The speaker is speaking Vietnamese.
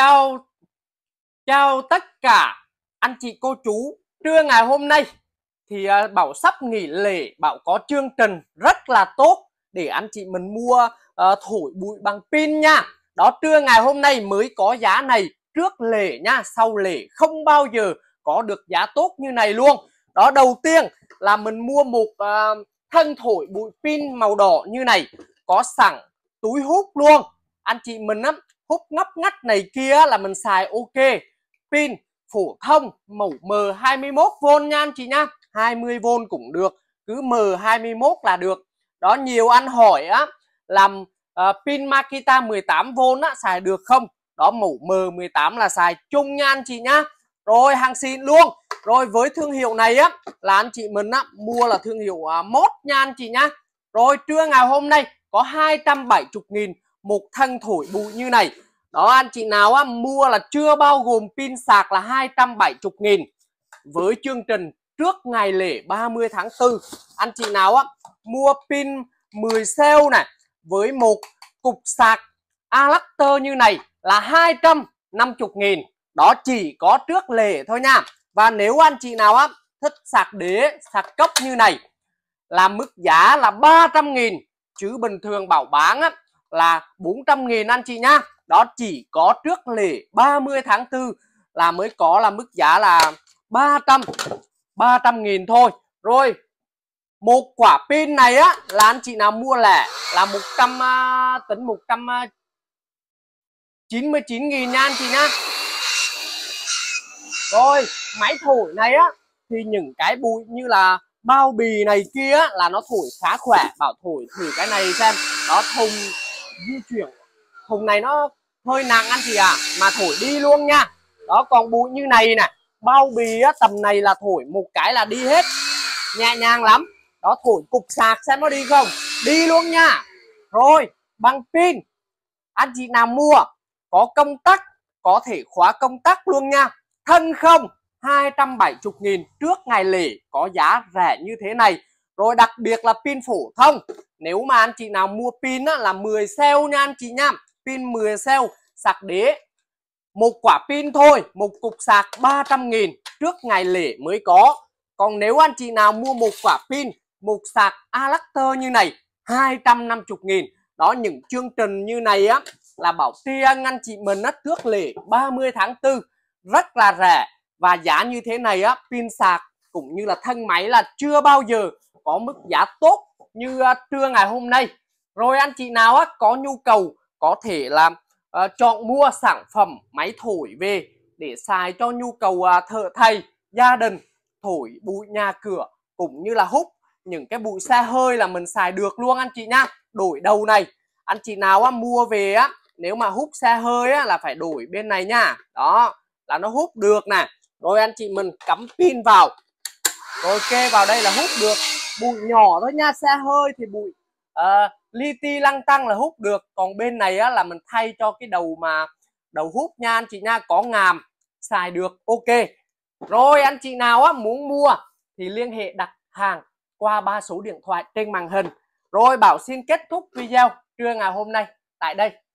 chào chào tất cả anh chị cô chú trưa ngày hôm nay thì à, bảo sắp nghỉ lễ bảo có chương trình rất là tốt để anh chị mình mua uh, thổi bụi bằng pin nha đó trưa ngày hôm nay mới có giá này trước lễ nha sau lễ không bao giờ có được giá tốt như này luôn đó đầu tiên là mình mua một uh, thân thổi bụi pin màu đỏ như này có sẵn túi hút luôn anh chị mình á hút ngóc ngách này kia là mình xài ok pin phổ thông mẫu M21V nha anh chị nha 20V cũng được cứ M21 là được đó nhiều anh hỏi á làm uh, pin Makita 18V á xài được không đó mẫu M18 là xài chung nha anh chị nha rồi hàng xin luôn rồi với thương hiệu này á là anh chị mình á mua là thương hiệu uh, mốt nha anh chị nha rồi trưa ngày hôm nay có 270 nghìn một thân thổi bụi như này đó anh chị nào á, mua là chưa bao gồm pin sạc là 270 nghìn với chương trình trước ngày lễ 30 tháng 4 anh chị nào á, mua pin 10 cell này với một cục sạc adapter như này là 250 nghìn đó chỉ có trước lễ thôi nha và nếu anh chị nào á, thích sạc đế sạc cốc như này là mức giá là 300 nghìn chứ bình thường bảo bán á, là 400 nghìn anh chị nhá đó chỉ có trước lễ 30 tháng 4 là mới có là mức giá là 300 300 nghìn thôi rồi một quả pin này á là anh chị nào mua lẻ là 100 uh, à, tấn 100 uh, 99 nghìn nha anh chị nhá rồi máy thổi này á thì những cái bụi như là bao bì này kia là nó thổi khá khỏe bảo thổi thử cái này xem nó thùng di chuyển thùng này nó hơi nặng anh chị à mà thổi đi luôn nha đó còn bụi như này nè bao bì á, tầm này là thổi một cái là đi hết nhẹ nhàng lắm đó thổi cục sạc xem nó đi không đi luôn nha rồi bằng pin anh chị nào mua có công tắc có thể khóa công tắc luôn nha thân không 270.000 trước ngày lễ có giá rẻ như thế này rồi đặc biệt là pin phổ thông nếu mà anh chị nào mua pin á, là 10 cell nha anh chị nha pin 10 cell sạc đế một quả pin thôi một cục sạc 300 nghìn trước ngày lễ mới có còn nếu anh chị nào mua một quả pin một sạc adapter như này 250 nghìn đó những chương trình như này á là bảo riêng anh chị mình á trước lễ 30 tháng 4 rất là rẻ và giá như thế này á pin sạc cũng như là thân máy là chưa bao giờ có mức giá tốt như uh, trưa ngày hôm nay rồi anh chị nào uh, có nhu cầu có thể làm uh, à, chọn mua sản phẩm máy thổi về để xài cho nhu cầu uh, thợ thầy gia đình thổi bụi nhà cửa cũng như là hút những cái bụi xe hơi là mình xài được luôn anh chị nha đổi đầu này anh chị nào á, mua về á nếu mà hút xe hơi á, là phải đổi bên này nha đó là nó hút được nè rồi anh chị mình cắm pin vào rồi kê vào đây là hút được bụi nhỏ thôi nha xe hơi thì bụi uh, li ti lăng tăng là hút được còn bên này á, là mình thay cho cái đầu mà đầu hút nha anh chị nha có ngàm xài được ok rồi anh chị nào á, muốn mua thì liên hệ đặt hàng qua ba số điện thoại trên màn hình rồi bảo xin kết thúc video trưa ngày hôm nay tại đây